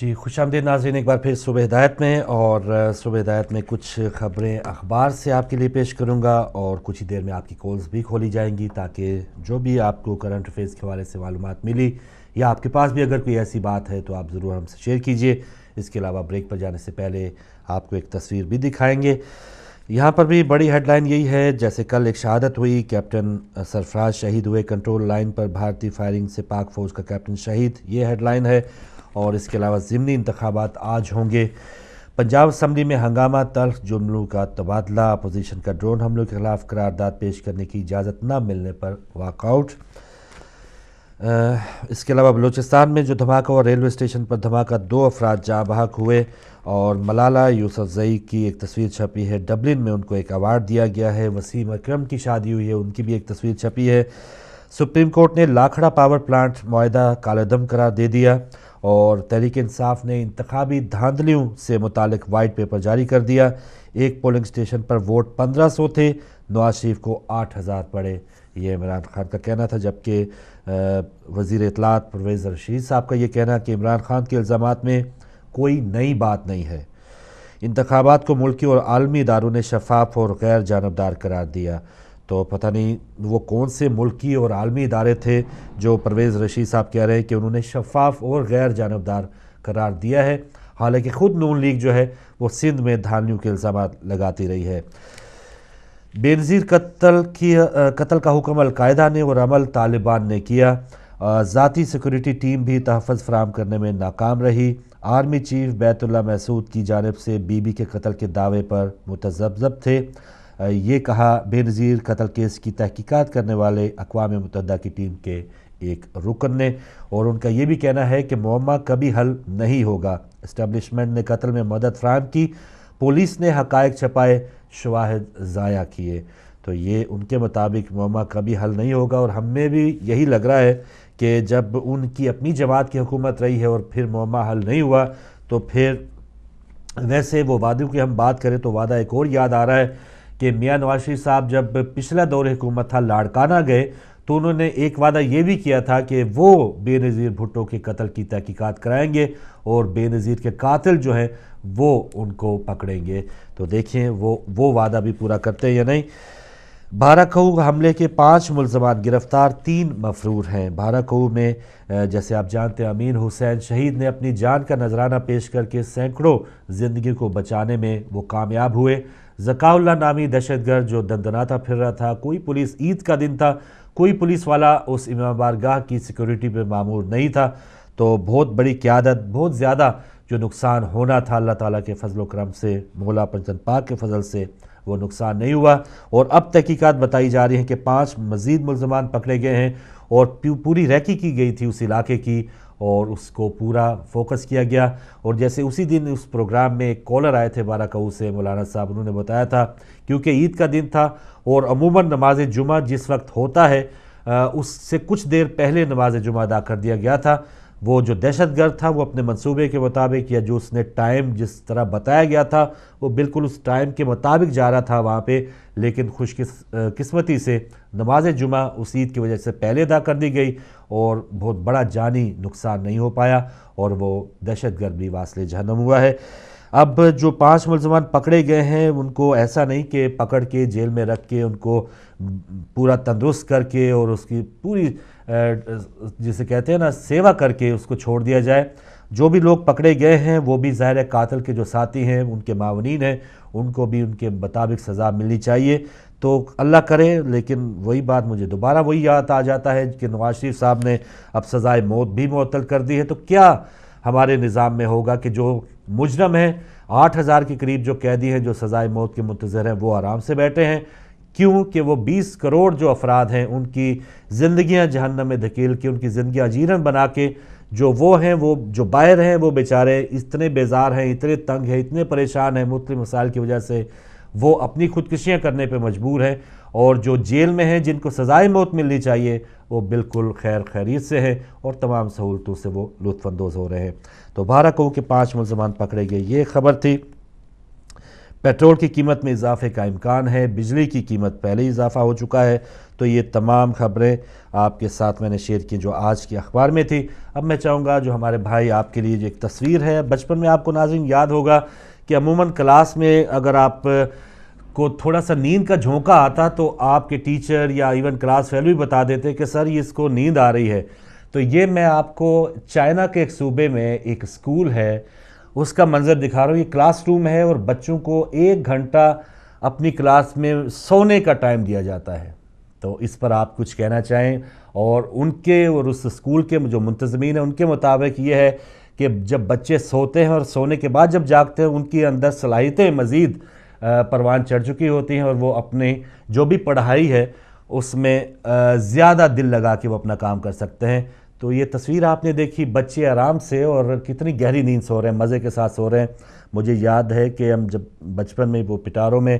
जी खुश आमदी नाजरीन एक बार फिर सुबह हिदायत में और सुबह हदायत में कुछ ख़बरें अखबार से आपके लिए पेश करूंगा और कुछ ही देर में आपकी कॉल्स भी खोली जाएंगी ताकि जो भी आपको करंट अफेयर्स के हवाले से मालूम मिली या आपके पास भी अगर कोई ऐसी बात है तो आप ज़रूर हमसे शेयर कीजिए इसके अलावा ब्रेक पर जाने से पहले आपको एक तस्वीर भी दिखाएँगे यहाँ पर भी बड़ी हेडलाइन यही है जैसे कल एक शहादत हुई कैप्टन सरफराज शहीद हुए कंट्रोल लाइन पर भारतीय फायरिंग से पाक फ़ौज का कैप्टन शहीद ये हेडलाइन है और इसके अलावा ज़मनी इंतबात आज होंगे पंजाब असम्बली में हंगामा तल्ख जुमलों का तबादला अपोजिशन का ड्रोन हमलों के खिलाफ करारदाद पेश करने की इजाज़त न मिलने पर वाकआउट इसके अलावा बलूचिस्तान में जो धमाका हुआ रेलवे स्टेशन पर धमाका दो अफराद जा बहक हुए और मलाला यूसफ जई की एक तस्वीर छपी है डबलिन में उनको एक अवार्ड दिया गया है वसीम अक्रम की शादी हुई है उनकी भी एक तस्वीर छपी है सुप्रीम कोर्ट ने लाखड़ा पावर प्लांट माहा कालेदम करार दे दिया और तहरीक इंसाफ ने इंतबी धांधलियों से मुतल वाइट पेपर जारी कर दिया एक पोलिंग स्टेशन पर वोट पंद्रह सौ थे नवाज शरीफ को आठ हज़ार पड़े ये इमरान खान का कहना था जबकि वज़ी इतलात परवेज़ रशीद साहब का ये कहना कि इमरान खान के इल्ज़ाम में कोई नई बात नहीं है इंतबात को मुल्की और आलमी इदारों ने शफाफ और गैर जानबदार करार दिया तो पता नहीं वो कौन से मुल्की और आलमी इदारे थे जो परवेज़ रशीद साहब कह रहे हैं कि उन्होंने शफाफ और गैर जानबदार करार दिया है हालांकि ख़ुद नून लीग जो है वो सिंध में धानियों के इल्ज़ाम लगाती रही है बेनज़ीर कत्ल की कत्ल का हुक्म अलकायदा ने और अमल तालिबान ने किया ज़ाती सिक्योरिटी टीम भी तहफ़ फ्राहम करने में नाकाम रही आर्मी चीफ बैतुल्ला महसूद की जानब से बीबी के कत्ल के दावे पर मुतजबजब थे ये कहा बेनज़ीर कत्ल केस की तहकीकात करने वाले अकवा मुतहद की टीम के एक रुकन ने और उनका ये भी कहना है कि मम्मा कभी हल नहीं होगा इस्टबलिशमेंट ने कत्ल में मदद फ्राहम की पुलिस ने हक छपाए शवाहद ज़ाया किए तो ये उनके मुताबिक मौमा कभी हल नहीं होगा और हमें भी यही लग रहा है कि जब उनकी अपनी जमात की हुकूमत रही है और फिर मौमा हल नहीं हुआ तो फिर वैसे वो वादों की हम बात करें तो वादा एक और याद आ रहा है कि मियाँ नवाज शरीफ साहब जब पिछला दौर हुकूमत था लाड़काना गए तो उन्होंने एक वादा ये भी किया था कि वो बेनज़ीर भुट्टो के कत्ल की तहक़ीक़त कराएंगे और बेनज़ीर के कातिल जो हैं वो उनको पकड़ेंगे तो देखें वो वो वादा भी पूरा करते हैं या नहीं भाराखऊ हमले के पाँच मुलजमान गिरफ्तार तीन मफरूर हैं भाराखऊ में जैसे आप जानते हैं अमीन हुसैन शहीद ने अपनी जान का नजराना पेश करके सैकड़ों ज़िंदगी को बचाने में वो कामयाब हुए जकाउल्ला नामी दहशतगर्द जो दंदनाता फिर रहा था कोई पुलिस ईद का दिन था कोई पुलिस वाला उस इमाम बारगाह की सिक्योरिटी पे मामूर नहीं था तो बहुत बड़ी क्यादत बहुत ज़्यादा जो नुकसान होना था अल्लाह ताला के फजल करम से मौला पंचन पाक के फजल से वो नुकसान नहीं हुआ और अब तहकीकत बताई जा रही हैं कि पाँच मज़ीद मुलजमान पकड़े गए हैं और पूरी रैकी की गई थी उस इलाके की और उसको पूरा फोकस किया गया और जैसे उसी दिन उस प्रोग्राम में एक कॉलर आए थे बारा कऊ से मौलाना साहब उन्होंने बताया था क्योंकि ईद का दिन था और अमूमन नमाज जुमा जिस वक्त होता है उससे कुछ देर पहले नमाज जुमा अदा कर दिया गया था वो जो दहशतगर्द था वो अपने मंसूबे के मुताबिक या जो उसने टाइम जिस तरह बताया गया था वो बिल्कुल उस टाइम के मुताबिक जा रहा था वहाँ पे लेकिन किस्मती से नमाज जुमा उस ईद की वजह से पहले अदा कर दी गई और बहुत बड़ा जानी नुकसान नहीं हो पाया और वो दहशतगर्द भी वासिल जहनम हुआ है अब जो पांच मुलजमान पकड़े गए हैं उनको ऐसा नहीं कि पकड़ के जेल में रख के उनको पूरा तंदुरुस्त करके और उसकी पूरी जिसे कहते हैं ना सेवा करके उसको छोड़ दिया जाए जो भी लोग पकड़े गए हैं वो भी ज़ाहिर कातिल के जो साथी हैं उनके मावनीन हैं उनको भी उनके मुताबिक सज़ा मिलनी चाहिए तो अल्लाह करे लेकिन वही बात मुझे दोबारा वही याद आ जाता है कि नवाज शरीफ साहब ने अब सज़ाए मौत भी मअतल कर दी है तो क्या हमारे निज़ाम में होगा कि जो मुजरम है आठ हज़ार के करीब जो कैदी हैं जो सज़ाए मौत के मुंतज़र हैं वो आराम से बैठे हैं क्योंकि वो 20 करोड़ जो अफराद हैं उनकी ज़िंदियाँ जहन्नम में धकेल के उनकी ज़िंदगी अजीरन बना के जो वो हैं वो जो बायर हैं वो बेचारे इतने बेजार हैं इतने तंग हैं इतने परेशान हैं मुख्त मसाइल की वजह से वो अपनी खुदकशियाँ करने पर मजबूर हैं और जो जेल में हैं जिनको सज़ाए मौत मिलनी चाहिए वो बिल्कुल खैर खैरियत से है और तमाम सहूलतों से वो लुफानंदोज़ हो रहे हैं तो बारह को के पाँच मुलजमान पकड़े गए ये खबर थी पेट्रोल की कीमत में इजाफे का इम्कान है बिजली की कीमत पहले ही इजाफा हो चुका है तो ये तमाम खबरें आपके साथ मैंने शेयर की जो आज की अखबार में थी अब मैं चाहूँगा जो हमारे भाई आपके लिए जो एक तस्वीर है बचपन में आपको नाजिन याद होगा कि अमूमन क्लास में अगर आप को थोड़ा सा नींद का झोंका आता तो आपके टीचर या इवन क्लास फेलो भी बता देते कि सर ये इसको नींद आ रही है तो ये मैं आपको चाइना के एक सूबे में एक स्कूल है उसका मंज़र दिखा रहा हूँ ये क्लासरूम है और बच्चों को एक घंटा अपनी क्लास में सोने का टाइम दिया जाता है तो इस पर आप कुछ कहना चाहें और उनके और उस स्कूल के जो मुंतजमीन हैं उनके मुताबिक ये है कि जब बच्चे सोते हैं और सोने के बाद जब जागते हैं उनके अंदर सलाहितें मज़ीद परवान चढ़ चुकी होती हैं और वो अपने जो भी पढ़ाई है उसमें ज़्यादा दिल लगा के वो अपना काम कर सकते हैं तो ये तस्वीर आपने देखी बच्चे आराम से और कितनी गहरी नींद सो रहे हैं मज़े के साथ सो रहे हैं मुझे याद है कि हम जब बचपन में वो पिटारों में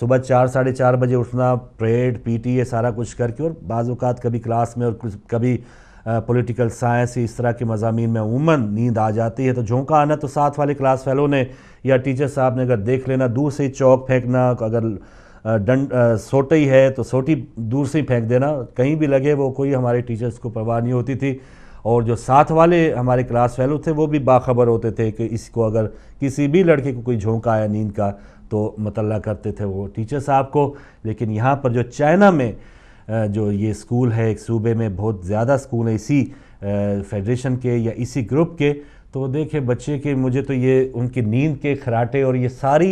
सुबह चार साढ़े चार बजे उठना परेड पीटी e ये सारा कुछ करके और बाज़ात कभी क्लास में और कुछ कभी पॉलिटिकल साइंस इस तरह के मजामी में उमूमन नींद आ जाती है तो झोंका आना तो साथ वाले क्लास फेलो ने या टीचर साहब ने अगर देख लेना दूर से चौक फेंकना अगर डंड सोटी है तो सोटी दूर से ही फेंक देना कहीं भी लगे वो कोई हमारे टीचर्स को परवाह नहीं होती थी और जो साथ वाले हमारे क्लास फेलो थे वो भी बाखबर होते थे कि इसको अगर किसी भी लड़के को कोई झोंका आया नींद का तो मतल्ला करते थे वो टीचर साहब को लेकिन यहाँ पर जो चाइना में जो ये स्कूल है एक सूबे में बहुत ज़्यादा स्कूल है इसी फेडरेशन के या इसी ग्रुप के तो देखे बच्चे के मुझे तो ये उनकी नींद के खराटे और ये सारी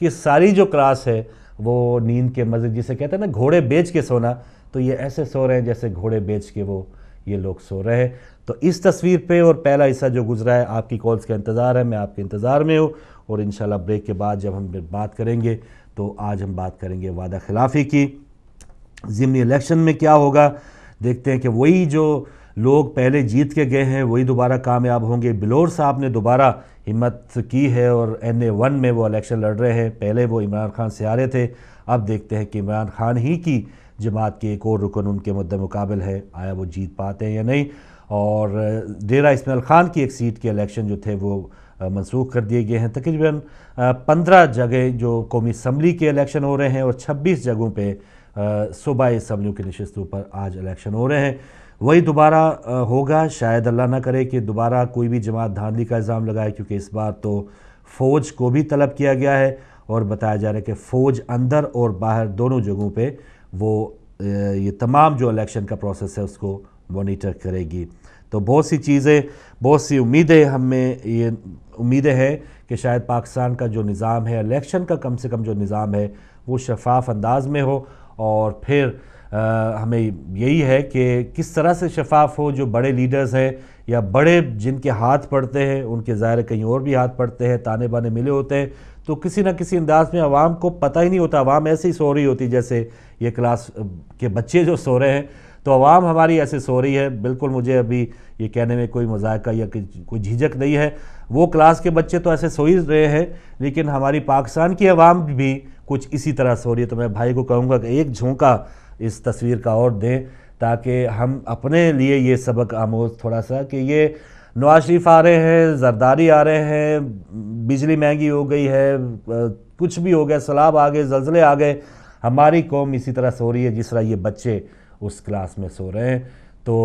की सारी जो क्लास है वो नींद के मज़े जिसे कहते हैं ना घोड़े बेच के सोना तो ये ऐसे सो रहे हैं जैसे घोड़े बेच के वो ये लोग सो रहे हैं तो इस तस्वीर पे और पहला हिस्सा जो गुजरा है आपकी कॉल्स का इंतज़ार है मैं आपके इंतज़ार में हूँ और इन ब्रेक के बाद जब हम बात करेंगे तो आज हम बात करेंगे वादा खिलाफी की ज़िमनी इलेक्शन में क्या होगा देखते हैं कि वही जो लोग पहले जीत के गए हैं वही दोबारा कामयाब होंगे बिलोर साहब ने दोबारा हिम्मत की है और एन ए वन में वो इलेक्शन लड़ रहे हैं पहले वो इमरान खान से आ रहे थे अब देखते हैं कि इमरान खान ही की जमात के एक और रुकन उनके मद्द मुकाबल है आया वो जीत पाते हैं या नहीं और डेरा इसमाइल खान की एक सीट के इलेक्शन जो थे वो मनसूख कर दिए गए हैं तकरीबन पंद्रह जगह जो कौमी इसम्बली के इलेक्शन हो रहे हैं और छब्बीस जगहों पर सूबाई इसम्बलियों की नशस्तों पर आज इलेक्शन हो रहे हैं वही दोबारा होगा शायद अल्लाह ना करे कि दोबारा कोई भी जमात धांधली का इल्ज़ाम लगाए क्योंकि इस बार तो फ़ौज को भी तलब किया गया है और बताया जा रहा है कि फ़ौज अंदर और बाहर दोनों जगहों पर वो ये तमाम जो इलेक्शन का प्रोसेस है उसको मोनीटर करेगी तो बहुत सी चीज़ें बहुत सी उम्मीदें हमें ये उम्मीदें हैं कि शायद पाकिस्तान का जो निज़ाम है इलेक्शन का कम से कम जो निज़ाम है वो शफाफ अंदाज में हो और फिर आ, हमें यही है कि किस तरह से शफाफ हो जो बड़े लीडर्स हैं या बड़े जिनके हाथ पड़ते हैं उनके ज़ाहिर कहीं और भी हाथ पड़ते हैं ताने बाने मिले होते हैं तो किसी ना किसी अंदाज में आवाम को पता ही नहीं होता आवाम ऐसे ही सो रही होती जैसे ये क्लास के बच्चे जो सो रहे हैं तो आवाम हमारी ऐसे सो रही है बिल्कुल मुझे अभी ये कहने में कोई मजाका या कोई झिझक नहीं है वो क्लास के बच्चे तो ऐसे सो ही रहे हैं लेकिन हमारी पाकिस्तान की आवाम भी कुछ इसी तरह से हो रही है तो मैं भाई को कहूँगा कि एक झोंका इस तस्वीर का और दें ताकि हम अपने लिए ये सबक आमोज थोड़ा सा कि ये नवाज शरीफ आ रहे हैं जरदारी आ रहे हैं बिजली महंगी हो गई है कुछ भी हो गया सैलाब आ गए जल्जले आ गए हमारी कौम इसी तरह सो रही है जिस तरह ये बच्चे उस क्लास में सो रहे हैं तो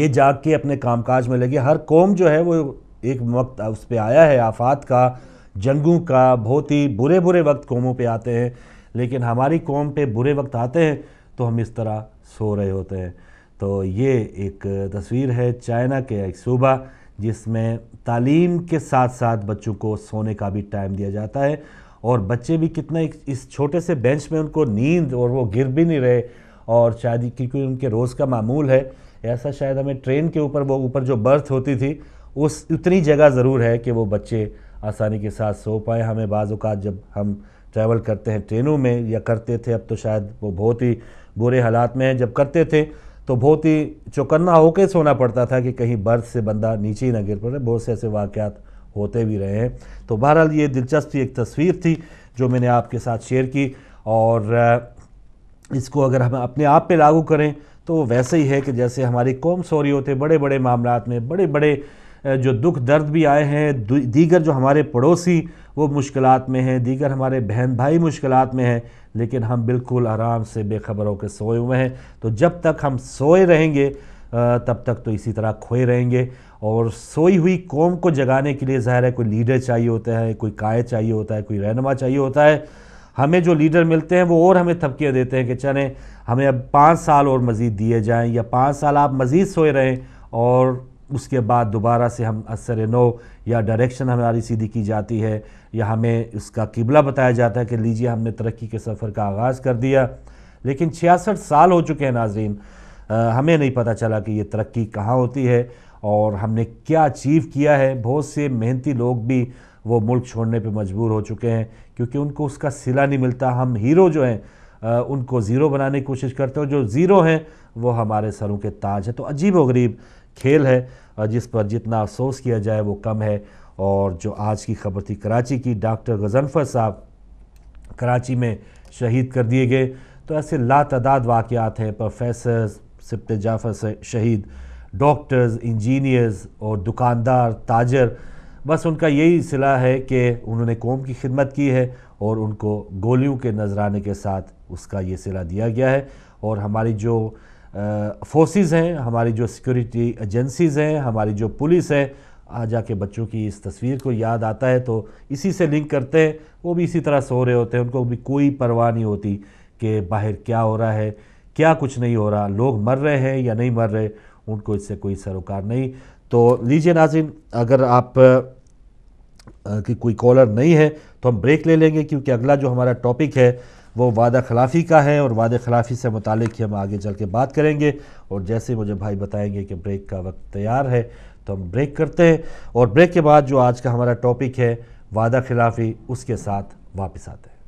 ये जाग के अपने कामकाज में लगे हर कौम जो है वो एक वक्त उस पर आया है आफात का जंगों का बहुत ही बुरे बुरे वक्त कौमों पे आते हैं लेकिन हमारी कौम पे बुरे वक्त आते हैं तो हम इस तरह सो रहे होते हैं तो ये एक तस्वीर है चाइना के एक सूबा जिसमें तालीम के साथ साथ बच्चों को सोने का भी टाइम दिया जाता है और बच्चे भी कितने इस छोटे से बेंच में उनको नींद और वो गिर भी नहीं रहे और शायद क्योंकि उनके रोज़ का मामूल है ऐसा शायद हमें ट्रेन के ऊपर वो ऊपर जो बर्थ होती थी उस उतनी जगह ज़रूर है कि वो बच्चे आसानी के साथ सो पाए हमें बाज़ात जब हम ट्रैवल करते हैं ट्रेनों में या करते थे अब तो शायद वो बहुत ही बुरे हालात में हैं जब करते थे तो बहुत ही चौकन्ना होकर सोना पड़ता था कि कहीं बर्थ से बंदा नीचे ही ना गिर पड़े बहुत से ऐसे वाक़ात होते भी रहे हैं तो बहरहाल ये दिलचस्प एक तस्वीर थी जो मैंने आपके साथ शेयर की और इसको अगर हम अपने आप पे लागू करें तो वैसे ही है कि जैसे हमारी कौम सोरी होते बड़े बड़े मामला में बड़े बड़े जो दुख दर्द भी आए हैं दीगर जो हमारे पड़ोसी वो मुश्किल में हैं दीगर हमारे बहन भाई मुश्किल में हैं लेकिन हम बिल्कुल आराम से बेखबर होकर सोए हुए हैं तो जब तक हम सोए रहेंगे तब तक तो इसी तरह खोए रहेंगे और सोई हुई कौम को जगाने के लिए ज़ाहिर है कोई लीडर चाहिए होता है कोई कायद चाहिए होता है कोई रहनमा चाहिए होता है हमें जो लीडर मिलते हैं वो और हमें थपकियाँ देते हैं कि चलें हमें अब पाँच साल और मज़ीद दिए जाएँ या पाँच साल आप मज़ीद सोए रहें और उसके बाद दोबारा से हम असर नो या डायरेक्शन हमारी सीधी की जाती है या हमें उसका किबला बताया जाता है कि लीजिए हमने तरक्की के सफ़र का आगाज़ कर दिया लेकिन छियासठ साल हो चुके हैं नाजरीन हमें नहीं पता चला कि ये तरक्की कहाँ होती है और हमने क्या अचीव किया है बहुत से मेहनती लोग भी वो मुल्क छोड़ने पे मजबूर हो चुके हैं क्योंकि उनको उसका सिला नहीं मिलता हम हीरो जो हैं उनको ज़ीरो बनाने की कोशिश करते हो जो ज़ीरो हैं वो हमारे सरों के ताज है तो अजीब व गरीब खेल है जिस पर जितना अफसोस किया जाए वो कम है और जो आज की खबर थी कराची की डॉक्टर गजनफर साहब कराची में शहीद कर दिए गए तो ऐसे लातदाद वाक़ात हैं प्रोफेसर सिप्त जाफ़र शहीद डॉक्टर्स इंजीनियर्स और दुकानदार ताजर बस उनका यही सिला है कि उन्होंने कौम की खिदमत की है और उनको गोलियों के नजराने के साथ उसका ये सिला दिया गया है और हमारी जो फोर्सेस हैं हमारी जो सिक्योरिटी एजेंसीज़ हैं हमारी जो पुलिस है आ जाके बच्चों की इस तस्वीर को याद आता है तो इसी से लिंक करते हैं वो भी इसी तरह सो रहे होते हैं उनको भी कोई परवाह नहीं होती कि बाहर क्या हो रहा है क्या कुछ नहीं हो रहा लोग मर रहे हैं या नहीं मर रहे उनको इससे कोई सरोकार नहीं तो लीजिए नाजिन अगर आप की कोई कॉलर नहीं है तो हम ब्रेक ले लेंगे क्योंकि अगला जो हमारा टॉपिक है वो वादा खिलाफ़ी का है और वादे खिलाफ़ी से मुतक ही हम आगे चल के बात करेंगे और जैसे मुझे भाई बताएंगे कि ब्रेक का वक्त तैयार है तो हम ब्रेक करते हैं और ब्रेक के बाद जो आज का हमारा टॉपिक है वादा खिलाफ़ी उसके साथ वापस आते हैं